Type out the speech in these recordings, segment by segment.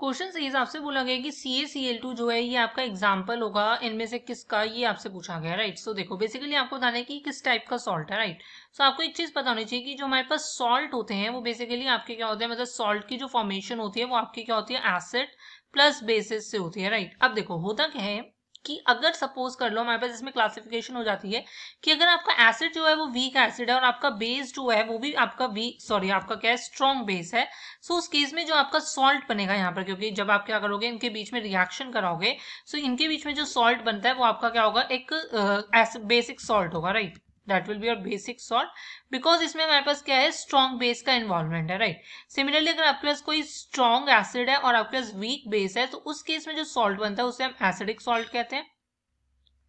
Question सही हिसाब से बोला गया कि सी ए सी एल टू जो है ये आपका एग्जाम्पल होगा इनमें से किसका ये आपसे पूछा गया राइट सो so, देखो बेसिकली आपको बताना है कि किस टाइप का सॉल्ट है राइट सो so, आपको एक चीज पता होनी चाहिए कि जो हमारे पास सॉल्ट होते हैं वो बेसिकली आपके क्या होते हैं मतलब सॉल्ट की जो फॉर्मेशन होती है वो आपकी क्या होती है एसिड प्लस बेसिस से होती है राइट अब देखो होता क्या है कि अगर सपोज कर लो हमारे पास इसमें क्लासिफिकेशन हो जाती है कि अगर आपका एसिड जो है वो वीक एसिड है और आपका बेस जो है वो भी आपका वीक सॉरी आपका क्या है स्ट्रॉन्ग बेस है सो उस केस में जो आपका सॉल्ट बनेगा यहाँ पर क्योंकि जब आप क्या करोगे इनके बीच में रिएक्शन कराओगे सो इनके बीच में जो सॉल्ट बनता है वो आपका क्या होगा एक बेसिक सॉल्ट होगा right that will be your basic salt because इसमें हमारे पास क्या है स्ट्रॉन्ग बेस का इन्वॉल्वमेंट है राइट सिमिलरली अगर आपके पास कोई स्ट्रॉन्ग एसिड है और आपके पास वीक बेस है तो उस केस में जो सॉल्ट बनता है उसे हम एसिडिक सॉल्ट कहते हैं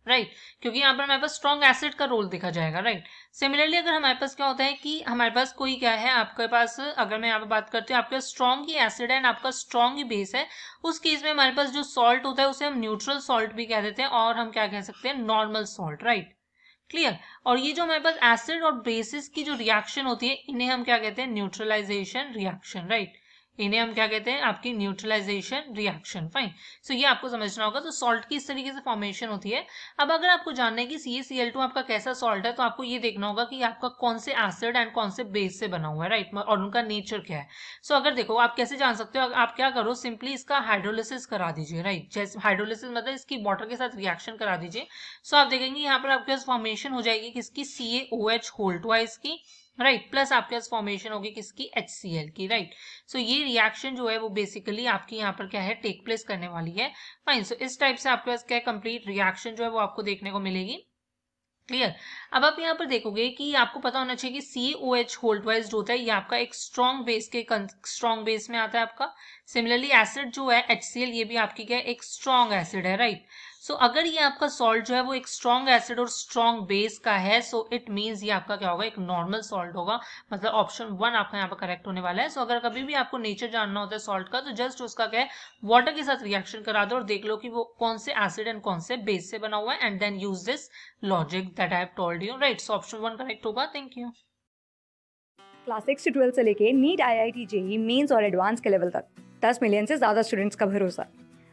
राइट right. क्योंकि यहाँ पर हमारे पास स्ट्रॉन्ग एसिड का रोल देखा जाएगा राइट right. सिमिलरली अगर हमारे पास क्या होता है कि हमारे पास कोई क्या है आपके पास अगर मैं यहाँ पर बात करती हूँ आपके पास स्ट्रॉन्ग ही एसिड है एंड आपका स्ट्रॉन्ग ही बेस है उस केस में हमारे पास जो सॉल्ट होता है उसे हम न्यूट्रल सॉल्ट भी कह देते हैं और हम क्या कह सकते हैं नॉर्मल सॉल्ट राइट क्लियर और ये जो हमारे पास एसिड और बेसिस की जो रिएक्शन होती है इन्हें हम क्या कहते हैं न्यूट्रलाइजेशन रिएक्शन राइट इन्हें हम क्या कहते हैं आपकी न्यूट्रलाइजेशन रिएक्शन फाइन सो ये आपको समझना होगा तो सॉल्ट की इस तरीके से फॉर्मेशन होती है अब अगर आपको जानना है कि सी सी एल टू आपका कैसा सॉल्ट है तो आपको ये देखना होगा कि आपका कौन से एसिड एंड कौन से बेस से बना हुआ है राइट और उनका नेचर क्या है सो so, अगर देखो आप कैसे जान सकते हो आप क्या करो सिंपली इसका हाइड्रोलिसिस करा दीजिए राइट जैसे हाइड्रोलिसिस मतलब इसकी वाटर के साथ रिएक्शन करा दीजिए सो so, आप देखेंगे यहाँ पर आपके पास फॉर्मेशन हो जाएगी किसकी सी ए ओ एच होल्ट वाइज की राइट right, प्लस आपके पास फॉर्मेशन होगी किसकी एच सी एल की राइट right? सो so, ये रिएक्शन जो है वो बेसिकली आपकी यहाँ पर क्या है टेक प्लेस करने वाली है फाइन सो so, इस टाइप से आपके पास क्या कंप्लीट रिएक्शन जो है वो आपको देखने को मिलेगी क्लियर अब आप यहाँ पर देखोगे कि आपको पता होना चाहिए कि सी ओ एच होल्टवाइज होता है ये आपका एक स्ट्रॉन्ग बेस के स्ट्रॉन्ग बेस में आता है आपका सिमिलरली एसिड जो है एच सी एल ये भी आपकी क्या है एक स्ट्रॉन्ग एसिड है राइट right? सो so, अगर ये आपका सॉल्ट जो है वो एक स्ट्रॉन्ग एसिड और स्ट्रॉन्ग बेस का है सो इट मीन्स ये आपका क्या होगा एक नॉर्मल सॉल्ट होगा मतलब ऑप्शन वन आपका यहाँ पर करेक्ट होने वाला है सो so, अगर कभी भी आपको नेचर जानना होता है सॉल्ट का तो जस्ट उसका क्या है वाटर के साथ रिएक्शन करा दो और देख लो कि वो कौन से एसिड एंड कौन से बेस से बना हुआ है and then use this logic that I told you right so option one correct होगा थैंक यू क्लास सिक्स से से लेके NEET I I T JEE mains और एडवांस के लेवल तक दस मिलियन से ज़्यादा स्टूडेंट्स का भरोसा